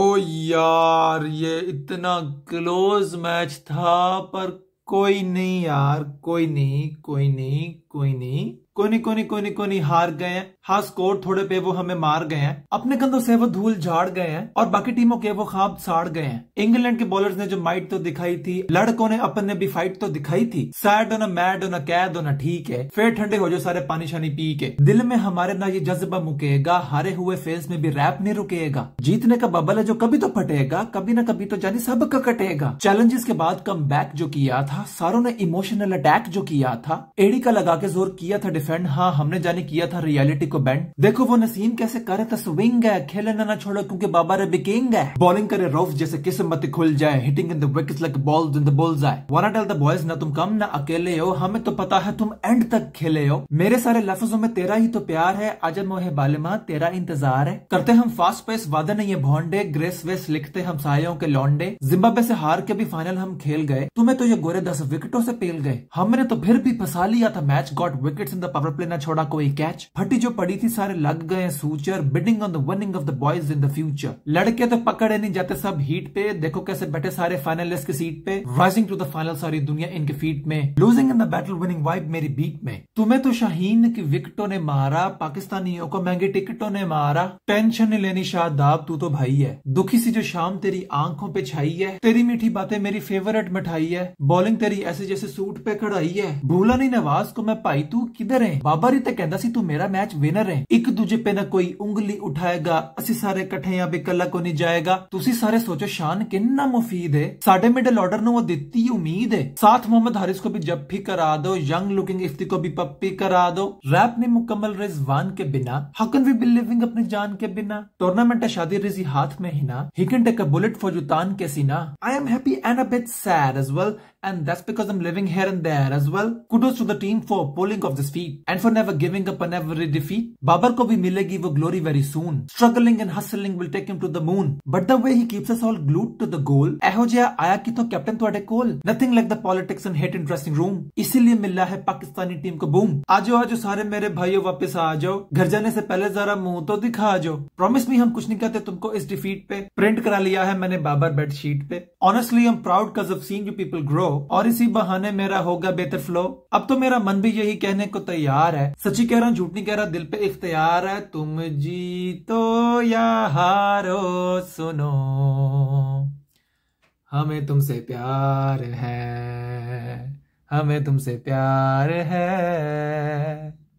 ओ यार ये इतना क्लोज मैच था पर कोई नहीं यार कोई नहीं कोई नहीं कोई नहीं कोनी कोनी कोनी कोनी हार गए हैं हाँ स्कोर थोड़े पे वो हमें मार गए हैं अपने कंधों से वो धूल झाड़ गए हैं और बाकी टीमों के वो खाब साड़ गए हैं इंग्लैंड के बॉलर्स ने जो माइट तो दिखाई थी लड़कों ने अपन ने भी फाइट तो दिखाई थी सैड होना मैड होना कैद होना ठीक है फिर ठंडे हो जाओ सारे पानी शानी पी के दिल में हमारे ना ये जज्बा मुकेगा हारे हुए फेस में भी रैप नहीं रुकेगा जीतने का बबल है जो कभी तो फटेगा कभी ना कभी तो जानी सब का कटेगा चैलेंजेस के बाद कम जो किया था सारों ने इमोशनल अटैक जो किया था एडी का लगा के जोर किया था डिफेंड हाँ हमने जाने किया था रियलिटी को बैंड देखो वो नसीम कैसे करे था स्विंग है खेलना ना छोड़ो क्योंकि बाबा रे बिकेंग है बॉलिंग करे रोफ जैसे किस्मत खुल जाए hitting in the wicket like ball in the bulls जाए वन टेल द बॉयज ना तुम कम ना अकेले हो हमें तो पता है तुम एंड तक खेले हो मेरे सारे लफ्जों में तेरा ही तो प्यार है आजम मोहे बालिमा तेरा इंतजार है करते हम फास्ट पेस वादा नहीं है भोंडे ग्रेस वेस लिखते हम सायों के लौंडे जिम्बाबे से हार के भी फाइनल हम खेल गए तुम्हें तो ये गोरे दस विकेटों से पेल गए हमने तो फिर भी फंसा लिया था match got wicket in the power play ना छोड़ा कोई कैच फटी जो पड़ी थी सारे लग गए sure betting on the winning of the boys in the future लड़के तो पकड़े नहीं जाते सब हीट पे देखो कैसे बैठे सारे फाइनलिस्ट की सीट पे राइजिंग टू द फाइनल सारी दुनिया इनके फीट में losing in the battle winning vibe मेरी बीट में तुम्हें तो शाहीन की विकेटों ने मारा पाकिस्तानियों को महंगी टिकटों ने मारा टेंशन नहीं लेनी शादाब तू तो भाई है दुखी सी जो शाम तेरी आंखों पे छाई है तेरी मीठी बातें मेरी फेवरेट मिठाई है बॉलिंग तेरी ऐसे जैसे सूट पे कढ़ाई है भूला नहीं नवाज को मैं पाई तू किधर ਵਿਨਰ ਹੈ ਬਾਬਾ ਰੀ ਤਾਂ ਕਹਿੰਦਾ ਸੀ ਤੂੰ ਮੇਰਾ ਮੈਚ ਵਿਨਰ ਹੈ ਇੱਕ ਦੂਜੇ ਪੇ ਨਾ ਕੋਈ ਉਂਗਲੀ ਉਠਾਏਗਾ ਅਸੀਂ ਸਾਰੇ ਇਕੱਠੇ ਆ ਵੀ ਕੱਲਾ ਕੋ ਨਹੀਂ ਜਾਏਗਾ ਤੁਸੀਂ ਸਾਰੇ ਸੋਚੋ ਸ਼ਾਨ ਕਿੰਨਾ ਮੁਫੀਦ ਹੈ ਸਾਡੇ ਮਿਡਲ ਆਰਡਰ ਨੂੰ ਉਹ ਦਿੱਤੀ ਉਮੀਦ है साथ मोहम्मद हारिस को भी जब भी करा दो यंग लुकिंग इफ्ती को भी पप्पी करा दो रैप ने मुकम्मल रिजवान के बिना हकन वी बिलीविंग अपने जान के बिना टूर्नामेंट शादी रिजी हाथ में ही ना ही टेक बुलेट फॉर जुतान के सीना I am happy and a bit as well and because am living here and there as well kudos to the team for pulling off this feat and and for never giving up on every defeat. Babar ko bhi milegi wo glory very soon. Struggling and hustling will take him to the moon. But the way he keeps us all glued to the goal, एहो जया आया कि तो captain थोड़े कोल nothing like the politics and hate in room इसीलिए मिला है Pakistani team को बूम आ आज सारे मेरे भाइयों वापस आ जाओ घर जाने से पहले जरा मुंह तो दिखा जाओ प्रॉमिस भी हम कुछ नहीं कहते तुमको इस डिफीट पे प्रिंट करा लिया है मैंने बाबर बेडशीट पे ऑनेस्टली हम proud cause of seen you people grow और इसी बहाने मेरा होगा बेहतर फ्लो अब तो मेरा मन भी यही कहने को तैयार यार है सच्ची कह रहा हूँ झूठ नहीं कह रहा दिल पे इख्तियार है तुम जीतो या हारो सुनो हमें तुमसे प्यार है हमें तुमसे प्यार है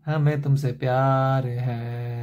हमें तुमसे प्यार है